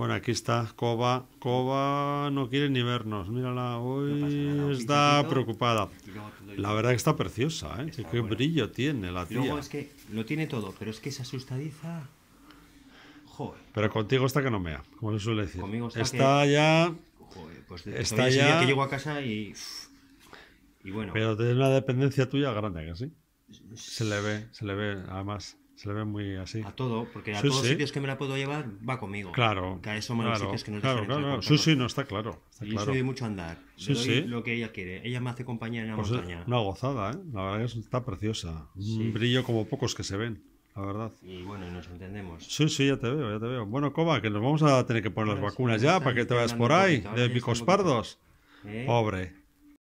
Bueno, aquí está Coba. Coba no quiere ni vernos. Mírala, hoy está preocupada. La verdad que está preciosa, ¿eh? Qué brillo tiene la tía. es que lo tiene todo, pero es que se asustadiza. Joder. Pero contigo está que no mea, como se suele decir. Conmigo está, está ya. Joder, pues está que llego a casa y. Y bueno. Pero tiene una dependencia tuya grande, que sí. Se le ve, se le ve, además. Se le ve muy así. A todo, porque a todos los sitios que me la puedo llevar, va conmigo. Claro. Que a eso claro, que no claro, claro. Sí, sí, no está claro. y claro. soy de mucho andar. Sí, sí. lo que ella quiere. Ella me hace compañía en la pues montaña. una gozada, ¿eh? La verdad es que está preciosa. Un brillo como pocos que se ven. La verdad. Y bueno, nos entendemos. Sí, sí, ya te veo, ya te veo. Bueno, coma, que nos vamos a tener que poner las vacunas ya para que te vayas por ahí, de picos pardos. ¿Eh? Pobre.